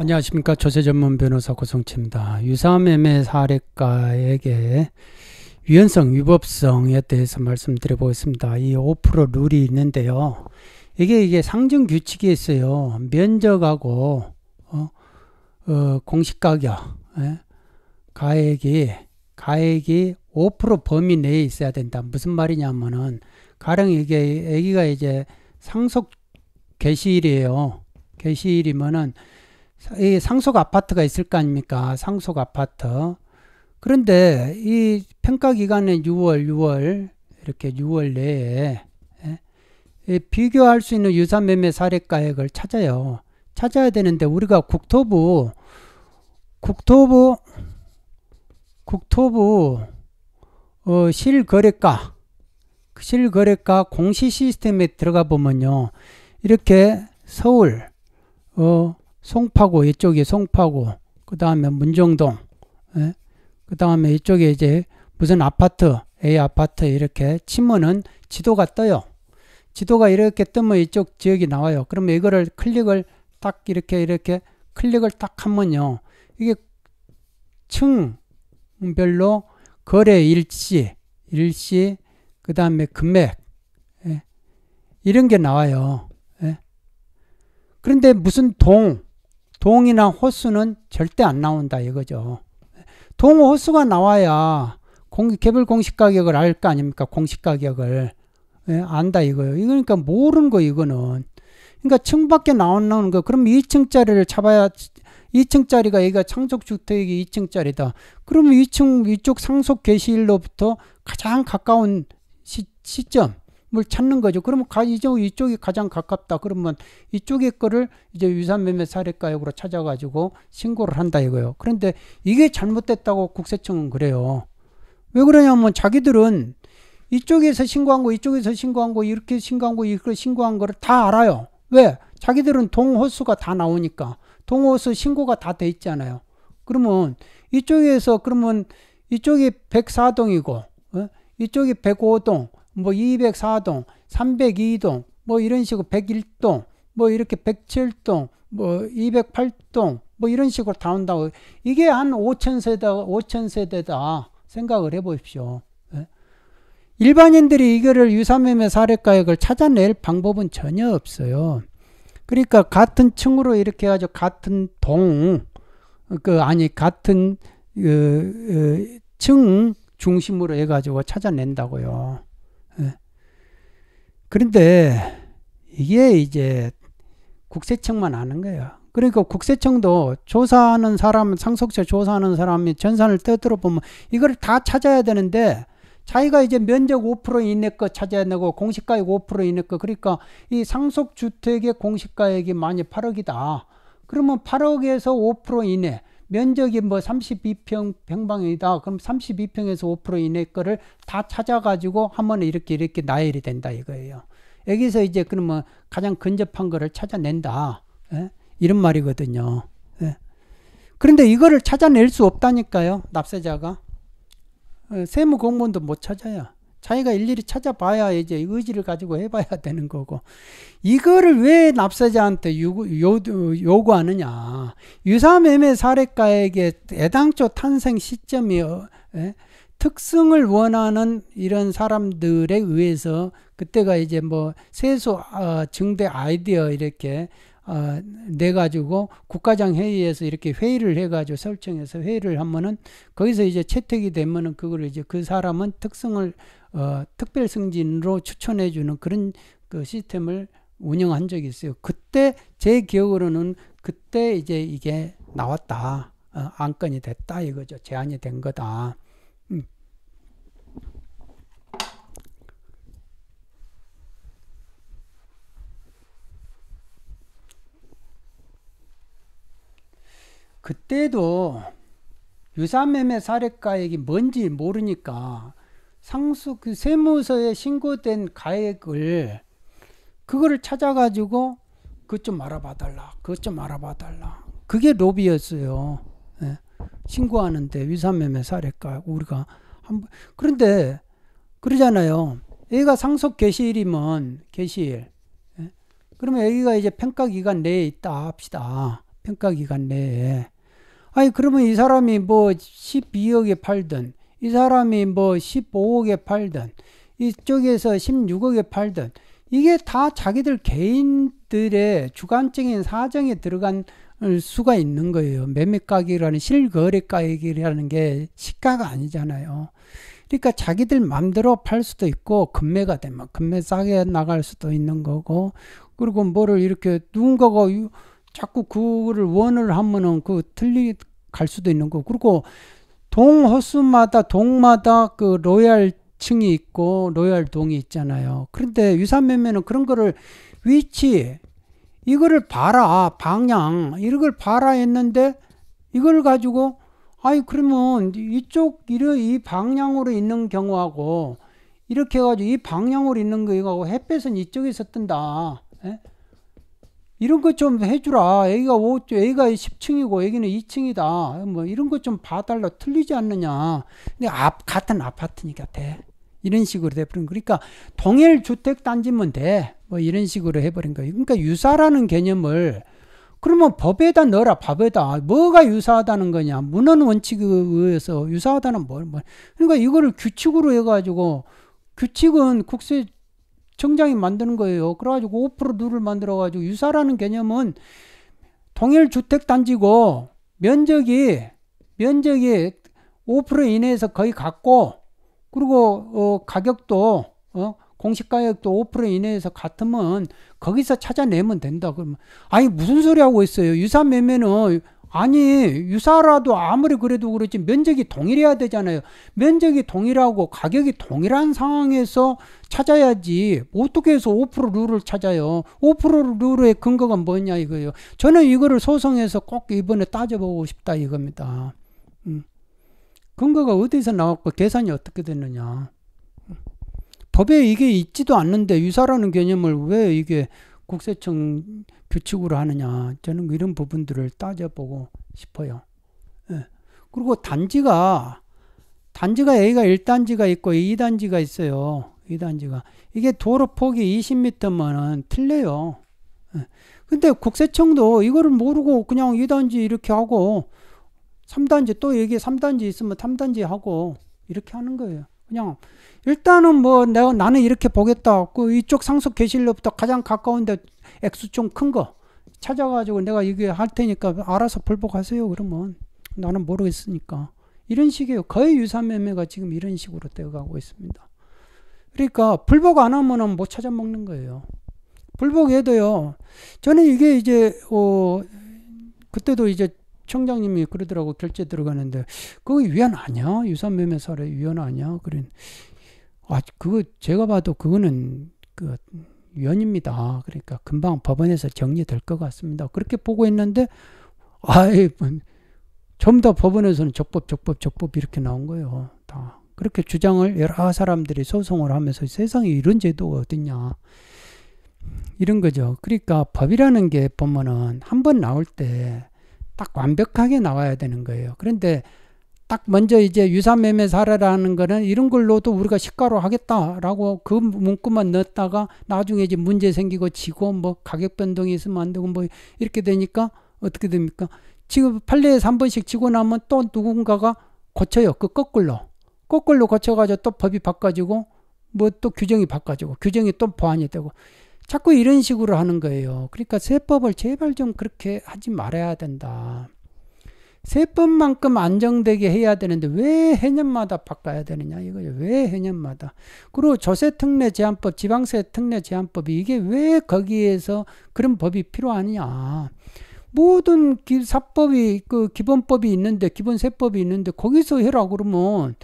안녕하십니까 조세 전문 변호사 고성치입니다. 유사매매 사례가에게 위헌성 위법성에 대해서 말씀드려 보겠습니다. 이 5% 룰이 있는데요. 이게 이게 상정 규칙이 있어요. 면적하고 어, 어공시 가격 예? 가액이 가액이 5% 범위 내에 있어야 된다. 무슨 말이냐면은 가령 이게 애기가 이제 상속 개시일이에요. 개시일이면은 이 상속 아파트가 있을 거 아닙니까? 상속 아파트. 그런데 이 평가 기간은 6월, 6월 이렇게 6월 내에 예, 비교할 수 있는 유사 매매 사례가액을 찾아요. 찾아야 되는데 우리가 국토부 국토부 국토부 어, 실거래가 그 실거래가 공시 시스템에 들어가 보면요. 이렇게 서울 어 송파구 이쪽이 송파구 그 다음에 문정동 예? 그 다음에 이쪽에 이제 무슨 아파트 A 아파트 이렇게 치면은 지도가 떠요 지도가 이렇게 뜨면 이쪽 지역이 나와요 그러면 이거를 클릭을 딱 이렇게 이렇게 클릭을 딱 하면요 이게 층별로 거래 일시 일시 그 다음에 금액 예? 이런 게 나와요 예? 그런데 무슨 동 동이나 호수는 절대 안 나온다 이거죠. 동, 호수가 나와야 공, 개별 공시 가격을 알 거 아닙니까? 공시 가격을. 예, 안다 이거예요. 이거니까 그러니까 모르는 거 이거는. 그러니까 층밖에 나오는 거. 그럼 2층짜리를 잡아야 2층짜리가 여기가 창족주택이 2층짜리다. 그러면 2층 위쪽 상속 개시일로부터 가장 가까운 시, 시점 뭘 찾는 거죠. 그러면 가, 이제 이쪽이 가장 가깝다. 그러면 이쪽의 거를 이제 유산매매 사례가역으로 찾아가지고 신고를 한다 이거예요. 그런데 이게 잘못됐다고 국세청은 그래요. 왜 그러냐면 자기들은 이쪽에서 신고한 거, 이쪽에서 신고한 거, 이렇게 신고한 거, 이렇게 신고한 거를 다 알아요. 왜? 자기들은 동호수가 다 나오니까. 동호수 신고가 다 돼 있잖아요. 그러면 이쪽에서 그러면 이쪽이 104동이고, 어? 이쪽이 105동, 뭐 204동, 302동, 뭐 이런 식으로 101동, 뭐 이렇게 107동, 뭐 208동, 뭐 이런 식으로 다 온다고. 이게 한 5천 세대, 5천 세대다 생각을 해보십시오. 예? 일반인들이 이거를 유사매매 사례가액을 찾아낼 방법은 전혀 없어요. 그러니까 같은 층으로 이렇게 해가지고 같은 동, 그 아니 같은 그, 그, 층 중심으로 해가지고 찾아낸다고요. 예. 그런데 이게 이제 국세청만 아는 거예요. 그러니까 국세청도 조사하는 사람, 상속세 조사하는 사람이 전산을 떠들어 보면 이걸 다 찾아야 되는데 자기가 이제 면적 5% 이내 거 찾아야 되고 공시가액 5% 이내 거 그러니까 이 상속 주택의 공시가액이 만약 8억이다. 그러면 8억에서 5% 이내 면적이 뭐 32평 평방이다. 그럼 32평에서 5% 이내 거를 다 찾아가지고 한 번에 이렇게 이렇게 나열이 된다 이거예요. 여기서 이제 그러면 뭐 가장 근접한 거를 찾아낸다. 예? 이런 말이거든요. 예. 그런데 이거를 찾아낼 수 없다니까요. 납세자가. 어, 세무 공무원도 못 찾아요. 자기가 일일이 찾아봐야 이제 의지를 가지고 해봐야 되는 거고 이거를 왜 납세자한테 요구, 요, 구하느냐 유사매매 사례가에게 애당초 탄생 시점이 예? 특성을 원하는 이런 사람들에 의해서 그때가 이제 뭐 세수 어, 증대 아이디어 이렇게 어, 아, 내 가지고 국가장 회의에서 이렇게 회의를 해가지고 설정해서 회의를 하면은 거기서 이제 채택이 되면은 그걸 이제 그 사람은 특성을 어, 특별 승진으로 추천해주는 그런 그 시스템을 운영한 적이 있어요. 그때 제 기억으로는 그때 이제 이게 나왔다 어, 안건이 됐다 이거죠 제안이 된 거다. 음. 그때도 유산매매 사례가액이 뭔지 모르니까 상수 그 세무서에 신고된 가액을 그거를 찾아가지고 그것 좀 알아봐 달라. 그것 좀 알아봐 달라. 그게 로비였어요. 예. 신고하는데 유산매매 사례가 우리가 한번 그런데 그러잖아요. 애가 상속 개시일이면 개시일. 예. 그러면 애기가 이제 평가기간 내에 있다 합시다. 평가기간 내에. 아니 그러면 이 사람이 뭐 12억에 팔든 이 사람이 뭐 15억에 팔든 이쪽에서 16억에 팔든 이게 다 자기들 개인들의 주관적인 사정에 들어간 수가 있는 거예요. 매매가격이라는 실거래가액이라는 게 시가가 아니잖아요. 그러니까 자기들 맘대로 팔 수도 있고 금매가 되면 금매 싸게 나갈 수도 있는 거고 그리고 뭐를 이렇게 누군가가 자꾸 그거를 원을 하면은 그 틀리 갈 수도 있는 거. 그리고 동 호수마다 동마다 그 로얄 층이 있고 로얄 동이 있잖아요. 그런데 유산매매는 그런 거를 위치 이거를 봐라 방향 이런 걸 봐라 했는데 이걸 가지고 아이 그러면 이쪽 이런 이 방향으로 있는 경우하고 이렇게 해가지고 이 방향으로 있는 거하고 햇볕은 이쪽에서 뜬다. 에? 예? 이런 것 좀 해주라. 애기가 5, 애기가 10층이고 애기는 2층이다. 뭐 이런 것 좀 봐달라. 틀리지 않느냐. 근데 앞, 같은 아파트니까 돼. 이런 식으로 돼버린 거. 그러니까 동일 주택 단지면 돼. 뭐 이런 식으로 해버린 거예 그러니까 유사라는 개념을 그러면 법에다 넣어라 법에다 뭐가 유사하다는 거냐 문헌 원칙에 의해서 유사하다는 뭘, 뭐, 뭘. 뭐. 그러니까 이거를 규칙으로 해가지고 규칙은 국세 청장이 만드는 거예요. 그래가지고 5% 룰을 만들어가지고 유사라는 개념은 통일 주택 단지고 면적이 면적이 5% 이내에서 거의 같고 그리고 어, 가격도 어, 공시 가격도 5% 이내에서 같으면 거기서 찾아내면 된다. 그러면 아니 무슨 소리 하고 있어요? 유사 매매는 아니 유사라도 아무리 그래도 그렇지 면적이 동일해야 되잖아요. 면적이 동일하고 가격이 동일한 상황에서 찾아야지 어떻게 해서 5% 룰을 찾아요. 5% 룰의 근거가 뭐냐 이거예요. 저는 이거를 소송해서 꼭 이번에 따져보고 싶다 이겁니다. 음. 근거가 어디서 나왔고 계산이 어떻게 됐느냐. 법에 이게 있지도 않는데 유사라는 개념을 왜 이게 국세청 규칙으로 하느냐 저는 이런 부분들을 따져보고 싶어요. 예. 그리고 단지가 단지가 여기가 1단지가 있고 2단지가 있어요. 2단지가 이게 도로 폭이 20m면은 틀려요. 예. 근데 국세청도 이거를 모르고 그냥 2단지 이렇게 하고 3단지 또 여기 3단지 있으면 3단지 하고 이렇게 하는 거예요. 그냥 일단은 뭐 내가 나는 이렇게 보겠다. 그 이쪽 상속 계실로부터 가장 가까운데 액수 좀 큰 거 찾아가지고 내가 이게 할 테니까 알아서 불복하세요. 그러면 나는 모르겠으니까 이런 식이에요. 거의 유사매매가 지금 이런 식으로 되어가고 있습니다. 그러니까 불복 안 하면은 못 찾아먹는 거예요. 불복해도요. 저는 이게 이제 어 그때도 이제 총장님이 그러더라고 결제 들어가는데 그거 위안 아니야? 유산매매 사례 위안 아니야? 그런 아 그거 제가 봐도 그거는 그위안입니다 그러니까 금방 법원에서 정리될 것 같습니다. 그렇게 보고 있는데 아이 전부 다 법원에서는 적법 적법 적법 이렇게 나온 거예요. 다 그렇게 주장을 여러 사람들이 소송을 하면서 세상에 이런 제도가 어딨냐. 이런 거죠. 그러니까 법이라는 게 보면은 한번 나올 때딱 완벽하게 나와야 되는 거예요. 그런데 딱 먼저 이제 유사매매 사례라는 거는 이런 걸로도 우리가 시가로 하겠다라고 그 문구만 넣었다가 나중에 이제 문제 생기고 지고 뭐 가격 변동이 있으면 안 되고 뭐 이렇게 되니까 어떻게 됩니까? 지금 판례에서 한 번씩 지고 나면 또 누군가가 고쳐요. 그 거꾸로. 거꾸로 고쳐가지고 또 법이 바꿔지고 뭐 또 규정이 바꿔지고 규정이 또 보완이 되고 자꾸 이런 식으로 하는 거예요. 그러니까 세법을 제발 좀 그렇게 하지 말아야 된다. 세법만큼 안정되게 해야 되는데 왜 해년마다 바꿔야 되느냐 이거죠. 왜 해년마다. 그리고 조세특례 제한법, 지방세특례 제한법이 이게 왜 거기에서 그런 법이 필요하느냐. 모든 기, 사법이 그 기본법이 있는데 기본세법이 있는데 거기서 해라 그러면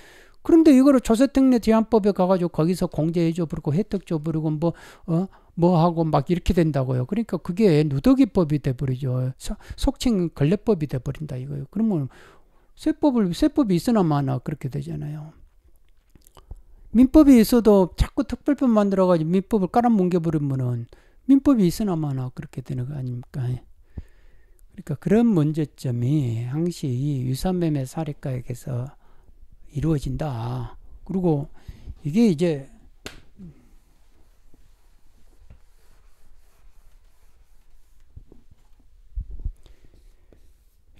그런데 이거를 조세특례 제한법에 가가지고 거기서 공제해줘 버리고 혜택 줘 버리고 뭐 어? 뭐하고 막 이렇게 된다고요. 그러니까 그게 누더기법이 돼버리죠. 속칭 걸레법이 돼버린다 이거예요. 그러면 쇠법을 쇠법이 있으나 마나 그렇게 되잖아요. 민법이 있어도 자꾸 특별법 만들어가지고 민법을 깔아뭉개버리면은 민법이 있으나 마나 그렇게 되는 거 아닙니까? 그러니까 그런 문제점이 항시 유산매매 사례가에게서 이루어진다. 그리고 이게 이제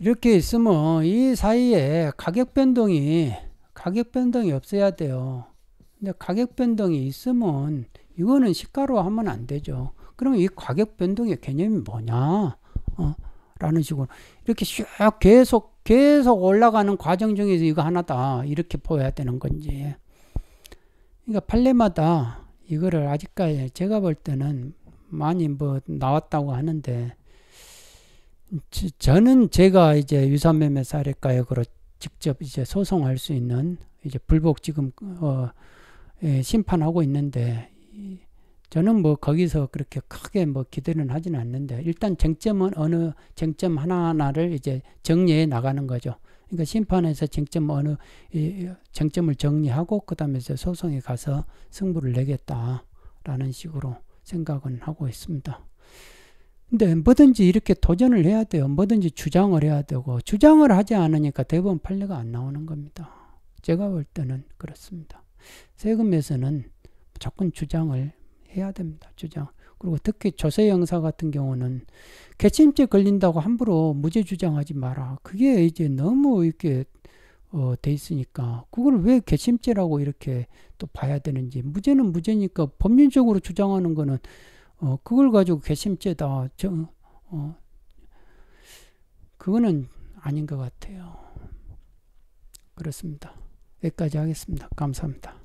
이렇게 있으면 이 사이에 가격 변동이 가격 변동이 없어야 돼요. 근데 가격 변동이 있으면 이거는 시가로 하면 안 되죠. 그러면 이 가격 변동의 개념이 뭐냐? 어? 라는 식으로 이렇게 쭉 계속 계속 올라가는 과정 중에서 이거 하나다 이렇게 보여야 되는 건지. 그러니까 판례마다 이거를 아직까지 제가 볼 때는 많이 뭐 나왔다고 하는데 저는 제가 이제 유산매매 사례가역으로 직접 이제 소송할 수 있는 이제 불복 지금 어, 예, 심판하고 있는데 저는 뭐 거기서 그렇게 크게 뭐 기대는 하지 않는데 일단 쟁점은 어느 쟁점 하나하나를 이제 정리해 나가는 거죠. 그러니까 심판에서 쟁점 어느 이, 쟁점을 정리하고 그다음에 이제 소송에 가서 승부를 내겠다라는 식으로 생각은 하고 있습니다. 근데 뭐든지 이렇게 도전을 해야 돼요. 뭐든지 주장을 해야 되고 주장을 하지 않으니까 대법원 판례가 안 나오는 겁니다. 제가 볼 때는 그렇습니다. 세금에서는 무조건 주장을 해야 됩니다. 주장. 그리고 특히 조세 형사 같은 경우는 개침죄 걸린다고 함부로 무죄 주장하지 마라. 그게 이제 너무 이렇게 어, 돼 있으니까 그걸 왜 개침죄라고 이렇게 또 봐야 되는지 무죄는 무죄니까 법률적으로 주장하는 거는 어, 그걸 가지고 괘씸죄다. 저, 어, 그거는 아닌 것 같아요. 그렇습니다. 여기까지 하겠습니다. 감사합니다.